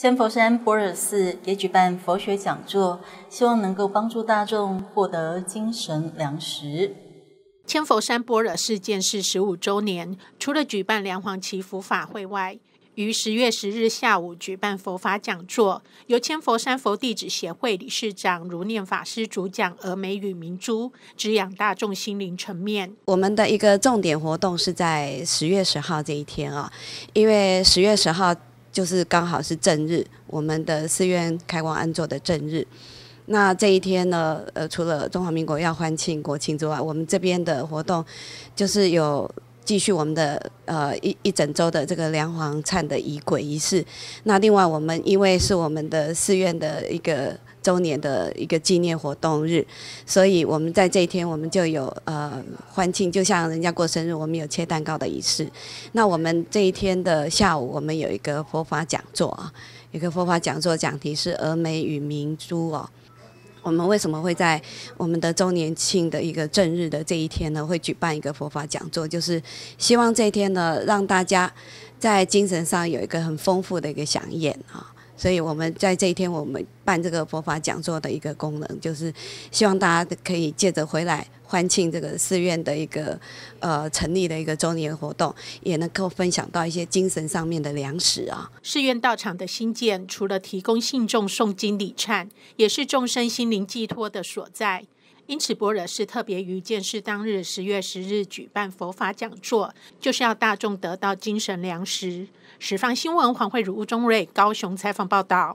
千佛山博尔寺也举办佛学讲座，希望能够帮助大众获得精神粮食。千佛山博尔事件是十五周年，除了举办梁皇祈福法会外，于十月十日下午举办佛法讲座，由千佛山佛弟子协会理事长如念法师主讲《峨眉与明珠》，滋养大众心灵层面。我们的一个重点活动是在十月十号这一天啊，因为十月十号。就是刚好是正日，我们的寺院开光安座的正日。那这一天呢，呃，除了中华民国要欢庆国庆之外，我们这边的活动就是有继续我们的呃一一整周的这个梁皇忏的仪轨仪式。那另外，我们因为是我们的寺院的一个。周年的一个纪念活动日，所以我们在这一天，我们就有呃欢庆，就像人家过生日，我们有切蛋糕的仪式。那我们这一天的下午，我们有一个佛法讲座啊，一个佛法讲座讲题是《峨眉与明珠》哦。我们为什么会在我们的周年庆的一个正日的这一天呢，会举办一个佛法讲座？就是希望这一天呢，让大家在精神上有一个很丰富的一个想宴啊。所以我们在这一天，我们办这个佛法讲座的一个功能，就是希望大家可以借着回来欢庆这个寺院的一个呃成立的一个周年活动，也能够分享到一些精神上面的粮食啊。寺院道场的新建，除了提供信众诵经礼忏，也是众生心灵寄托的所在。因此，博罗是特别于建寺当日十月十日举办佛法讲座，就是要大众得到精神粮食。实放新闻黄慧如、吴中瑞，高雄采访报道。